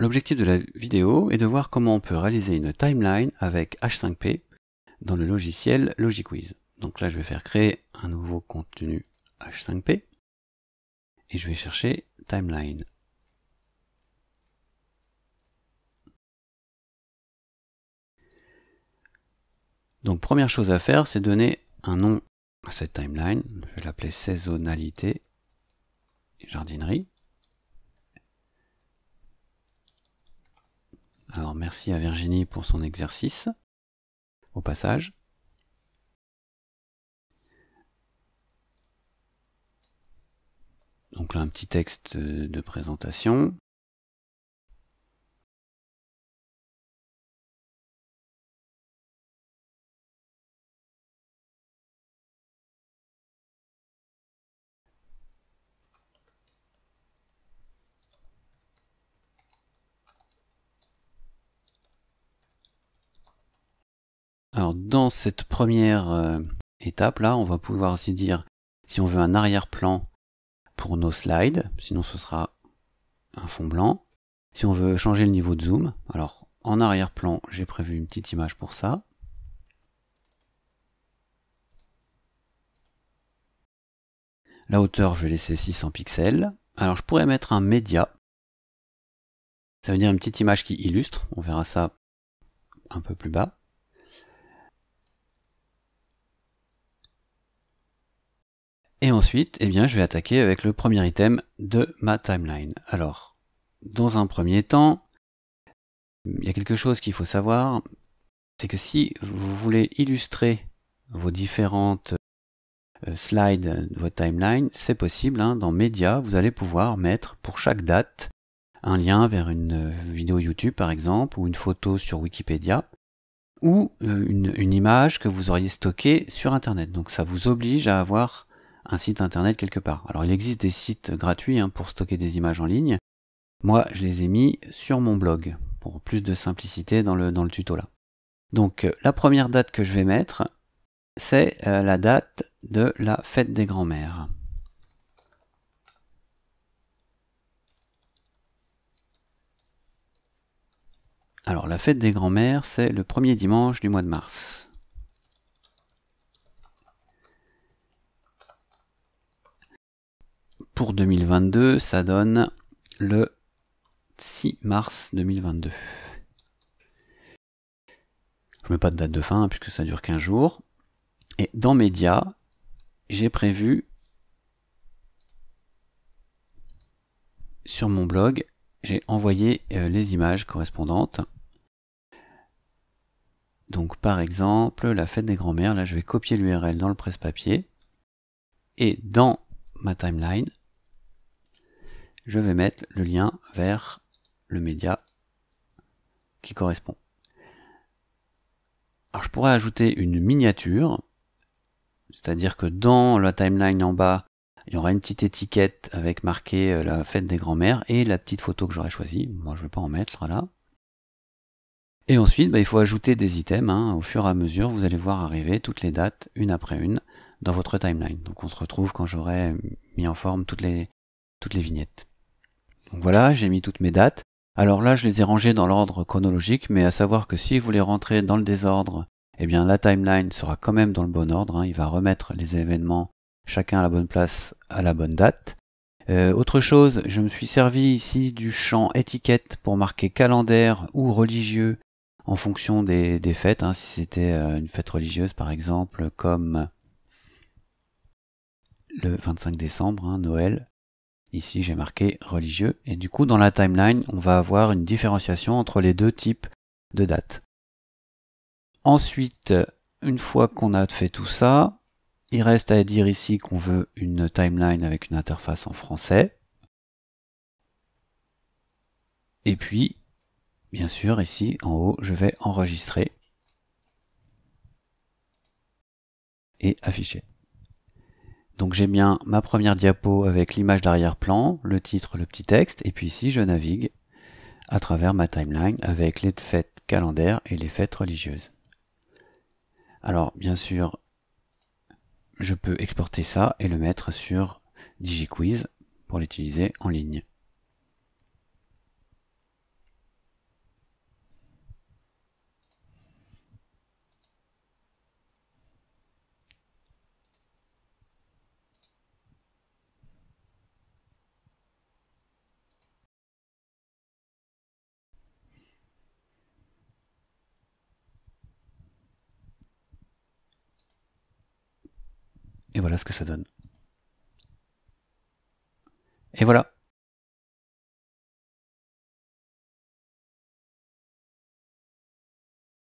L'objectif de la vidéo est de voir comment on peut réaliser une timeline avec H5P dans le logiciel LogiQuiz. Donc là, je vais faire créer un nouveau contenu H5P et je vais chercher timeline. Donc première chose à faire, c'est donner un nom à cette timeline. Je vais l'appeler saisonnalité jardinerie. Alors merci à Virginie pour son exercice, au passage. Donc là, un petit texte de présentation. Alors dans cette première euh, étape là, on va pouvoir aussi dire si on veut un arrière-plan pour nos slides, sinon ce sera un fond blanc. Si on veut changer le niveau de zoom, alors en arrière-plan, j'ai prévu une petite image pour ça. La hauteur, je vais laisser 600 pixels. Alors je pourrais mettre un média. Ça veut dire une petite image qui illustre. On verra ça un peu plus bas. Et ensuite, eh bien, je vais attaquer avec le premier item de ma timeline. Alors, dans un premier temps, il y a quelque chose qu'il faut savoir, c'est que si vous voulez illustrer vos différentes euh, slides de votre timeline, c'est possible. Hein. dans Média, vous allez pouvoir mettre pour chaque date un lien vers une euh, vidéo YouTube par exemple, ou une photo sur Wikipédia, ou euh, une, une image que vous auriez stockée sur Internet. Donc ça vous oblige à avoir un site internet quelque part. Alors il existe des sites gratuits hein, pour stocker des images en ligne. Moi, je les ai mis sur mon blog pour plus de simplicité dans le, dans le tuto là. Donc euh, la première date que je vais mettre, c'est euh, la date de la fête des grands-mères. Alors la fête des grands-mères, c'est le premier dimanche du mois de mars. pour 2022, ça donne le 6 mars 2022. Je ne mets pas de date de fin hein, puisque ça dure 15 jours. Et dans Média, j'ai prévu sur mon blog, j'ai envoyé euh, les images correspondantes. Donc par exemple, la fête des grands-mères, là je vais copier l'URL dans le presse-papier. Et dans ma timeline, je vais mettre le lien vers le média qui correspond. Alors je pourrais ajouter une miniature, c'est-à-dire que dans la timeline en bas, il y aura une petite étiquette avec marqué euh, la fête des grands-mères et la petite photo que j'aurais choisie. Moi je ne vais pas en mettre là. Et ensuite, bah, il faut ajouter des items. Hein. Au fur et à mesure, vous allez voir arriver toutes les dates, une après une, dans votre timeline. Donc on se retrouve quand j'aurai mis en forme toutes les, toutes les vignettes voilà, j'ai mis toutes mes dates. Alors là, je les ai rangées dans l'ordre chronologique, mais à savoir que si vous les rentrez dans le désordre, eh bien la timeline sera quand même dans le bon ordre. Hein. Il va remettre les événements chacun à la bonne place, à la bonne date. Euh, autre chose, je me suis servi ici du champ étiquette pour marquer calendaire ou religieux en fonction des, fêtes. Hein. si c'était euh, une fête religieuse par exemple, comme le 25 décembre, hein, Noël, Ici, j'ai marqué religieux. Et du coup, dans la timeline, on va avoir une différenciation entre les deux types de dates. Ensuite, une fois qu'on a fait tout ça, il reste à dire ici qu'on veut une timeline avec une interface en français. Et puis, bien sûr, ici en haut, je vais enregistrer et afficher. Donc j'ai bien ma première diapo avec l'image d'arrière-plan, le titre, le petit texte, et puis ici je navigue à travers ma timeline avec les fêtes calendaires et les fêtes religieuses. Alors bien sûr, je peux exporter ça et le mettre sur DigiQuiz pour l'utiliser en ligne. Et voilà ce que ça donne. Et voilà.